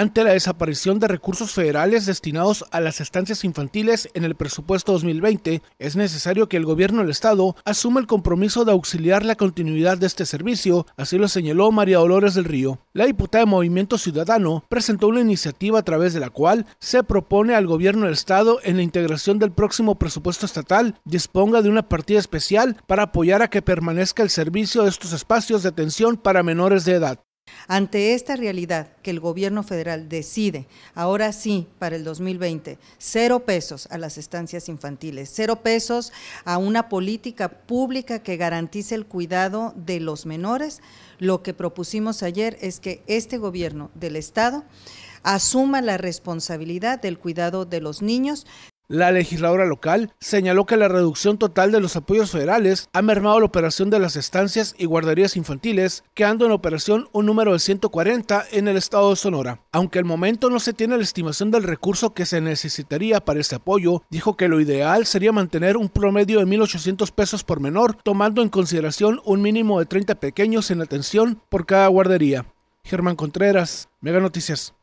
ante la desaparición de recursos federales destinados a las estancias infantiles en el presupuesto 2020, es necesario que el gobierno del Estado asuma el compromiso de auxiliar la continuidad de este servicio, así lo señaló María Dolores del Río. La diputada de Movimiento Ciudadano presentó una iniciativa a través de la cual se propone al gobierno del Estado en la integración del próximo presupuesto estatal disponga de una partida especial para apoyar a que permanezca el servicio de estos espacios de atención para menores de edad. Ante esta realidad que el gobierno federal decide, ahora sí, para el 2020, cero pesos a las estancias infantiles, cero pesos a una política pública que garantice el cuidado de los menores, lo que propusimos ayer es que este gobierno del Estado asuma la responsabilidad del cuidado de los niños la legisladora local señaló que la reducción total de los apoyos federales ha mermado la operación de las estancias y guarderías infantiles, quedando en operación un número de 140 en el estado de Sonora. Aunque al momento no se tiene la estimación del recurso que se necesitaría para este apoyo, dijo que lo ideal sería mantener un promedio de 1.800 pesos por menor, tomando en consideración un mínimo de 30 pequeños en atención por cada guardería. Germán Contreras, Mega Noticias.